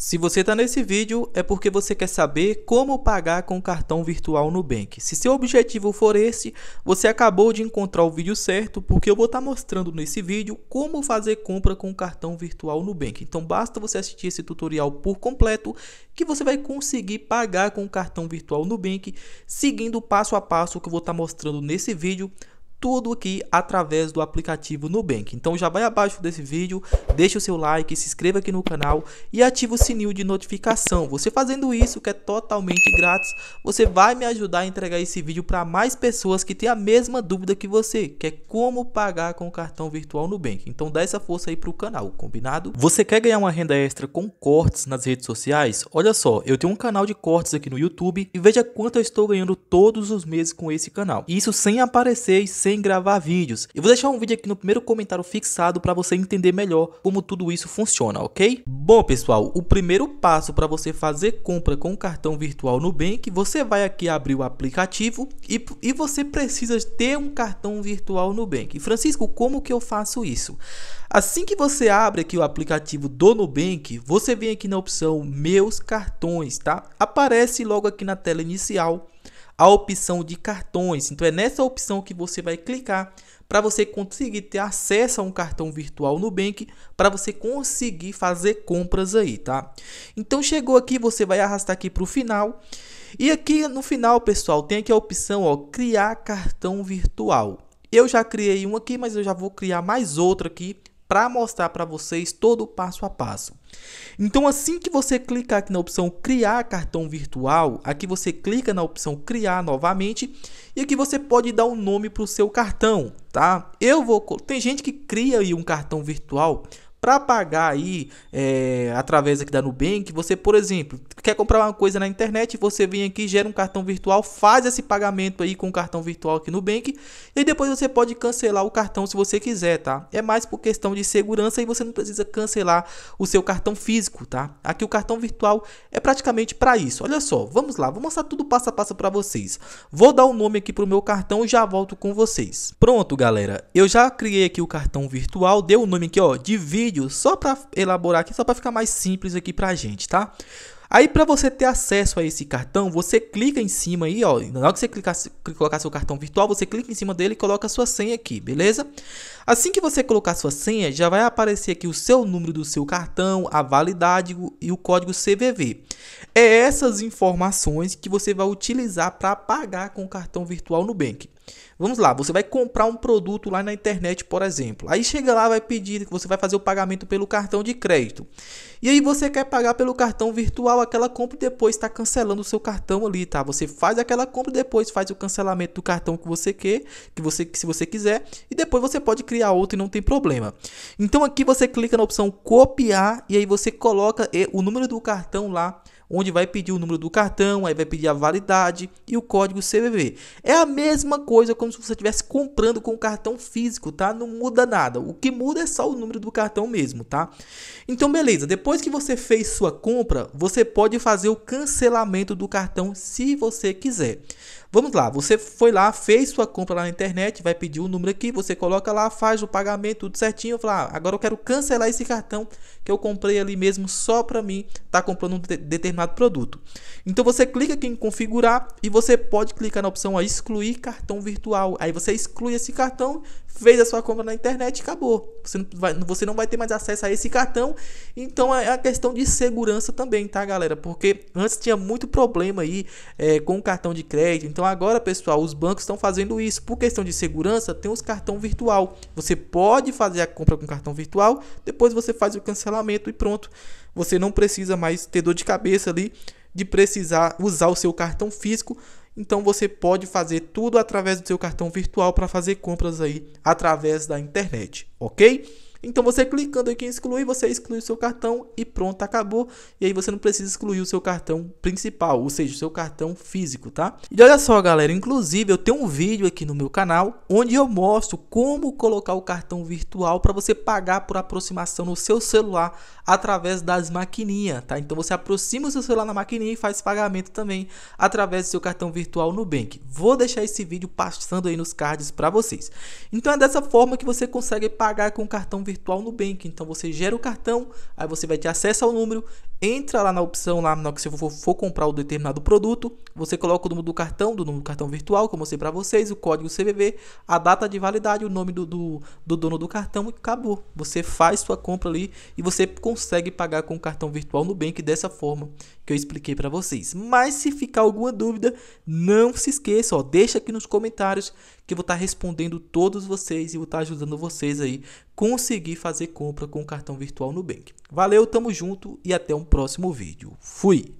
Se você está nesse vídeo, é porque você quer saber como pagar com cartão virtual Nubank. Se seu objetivo for esse, você acabou de encontrar o vídeo certo, porque eu vou estar tá mostrando nesse vídeo como fazer compra com cartão virtual Nubank. Então basta você assistir esse tutorial por completo que você vai conseguir pagar com cartão virtual Nubank, seguindo passo a passo que eu vou estar tá mostrando nesse vídeo tudo aqui através do aplicativo Nubank. Então já vai abaixo desse vídeo, deixa o seu like, se inscreva aqui no canal e ativa o sininho de notificação. Você fazendo isso, que é totalmente grátis, você vai me ajudar a entregar esse vídeo para mais pessoas que têm a mesma dúvida que você, que é como pagar com o cartão virtual Nubank. Então dá essa força aí para o canal, combinado? Você quer ganhar uma renda extra com cortes nas redes sociais? Olha só, eu tenho um canal de cortes aqui no YouTube e veja quanto eu estou ganhando todos os meses com esse canal. Isso sem aparecer e sem sem gravar vídeos. Eu vou deixar um vídeo aqui no primeiro comentário fixado para você entender melhor como tudo isso funciona, ok? Bom, pessoal, o primeiro passo para você fazer compra com cartão virtual Nubank, você vai aqui abrir o aplicativo e, e você precisa ter um cartão virtual Nubank. Francisco, como que eu faço isso? Assim que você abre aqui o aplicativo do Nubank, você vem aqui na opção Meus Cartões, tá? Aparece logo aqui na tela inicial a opção de cartões. Então é nessa opção que você vai clicar para você conseguir ter acesso a um cartão virtual Nubank para você conseguir fazer compras aí, tá? Então chegou aqui, você vai arrastar aqui para o final. E aqui no final, pessoal, tem aqui a opção, ó, criar cartão virtual. Eu já criei um aqui, mas eu já vou criar mais outro aqui para mostrar para vocês todo o passo a passo. Então, assim que você clicar aqui na opção criar cartão virtual, aqui você clica na opção criar novamente e aqui você pode dar um nome para o seu cartão, tá? Eu vou, tem gente que cria aí um cartão virtual para pagar aí é, através aqui da Nubank, você, por exemplo, quer comprar uma coisa na internet, você vem aqui, gera um cartão virtual, faz esse pagamento aí com o cartão virtual aqui no Bank e depois você pode cancelar o cartão se você quiser, tá? É mais por questão de segurança e você não precisa cancelar o seu cartão físico, tá? Aqui o cartão virtual é praticamente para isso. Olha só, vamos lá, vou mostrar tudo passo a passo para vocês. Vou dar o um nome aqui pro meu cartão e já volto com vocês. Pronto, galera, eu já criei aqui o cartão virtual, dei o um nome aqui, ó, de vídeo só para elaborar aqui, só para ficar mais simples aqui para a gente, tá? Aí para você ter acesso a esse cartão, você clica em cima aí, ó, na hora que você clicar, colocar seu cartão virtual, você clica em cima dele e coloca sua senha aqui, beleza? Assim que você colocar sua senha, já vai aparecer aqui o seu número do seu cartão, a validade e o código CVV. É essas informações que você vai utilizar para pagar com o cartão virtual Nubank. Vamos lá, você vai comprar um produto lá na internet, por exemplo. Aí chega lá, vai pedir que você vai fazer o pagamento pelo cartão de crédito. E aí você quer pagar pelo cartão virtual aquela compra e depois está cancelando o seu cartão ali, tá? Você faz aquela compra e depois faz o cancelamento do cartão que você quer, que você que se você quiser, e depois você pode criar outro e não tem problema. Então aqui você clica na opção copiar e aí você coloca eh, o número do cartão lá onde vai pedir o número do cartão, aí vai pedir a validade e o código CVV. É a mesma coisa como se você estivesse comprando com o cartão físico, tá? Não muda nada. O que muda é só o número do cartão mesmo, tá? Então, beleza. Depois que você fez sua compra, você pode fazer o cancelamento do cartão se você quiser. Vamos lá, você foi lá, fez sua compra lá na internet, vai pedir o um número aqui, você coloca lá, faz o pagamento, tudo certinho, fala, ah, agora eu quero cancelar esse cartão que eu comprei ali mesmo só para mim, tá comprando um determinado determinado produto. Então você clica aqui em configurar e você pode clicar na opção a excluir cartão virtual. Aí você exclui esse cartão, fez a sua compra na internet e acabou. Você não vai, você não vai ter mais acesso a esse cartão. Então é a questão de segurança também, tá, galera? Porque antes tinha muito problema aí é, com o cartão de crédito. Então agora, pessoal, os bancos estão fazendo isso. Por questão de segurança, tem os cartão virtual. Você pode fazer a compra com cartão virtual, depois você faz o cancelamento e pronto. Você não precisa mais ter dor de cabeça ali de precisar usar o seu cartão físico. Então você pode fazer tudo através do seu cartão virtual para fazer compras aí através da internet, ok? Então você clicando aqui em excluir, você exclui o seu cartão e pronto, acabou. E aí você não precisa excluir o seu cartão principal, ou seja, o seu cartão físico, tá? E olha só, galera, inclusive eu tenho um vídeo aqui no meu canal onde eu mostro como colocar o cartão virtual para você pagar por aproximação no seu celular através das maquininhas, tá? Então você aproxima o seu celular na maquininha e faz pagamento também através do seu cartão virtual no Nubank. Vou deixar esse vídeo passando aí nos cards para vocês. Então é dessa forma que você consegue pagar com o cartão virtual Nubank. Então você gera o cartão, aí você vai ter acesso ao número entra lá na opção lá, na, se você for, for comprar o um determinado produto, você coloca o número do cartão, do número do cartão virtual, como eu mostrei para vocês, o código CVV, a data de validade, o nome do, do, do dono do cartão e acabou. Você faz sua compra ali e você consegue pagar com o cartão virtual no Nubank dessa forma que eu expliquei para vocês. Mas se ficar alguma dúvida, não se esqueça, ó, deixa aqui nos comentários que eu vou estar tá respondendo todos vocês e vou estar tá ajudando vocês aí conseguir fazer compra com o cartão virtual no Nubank. Valeu, tamo junto e até um próximo vídeo. Fui!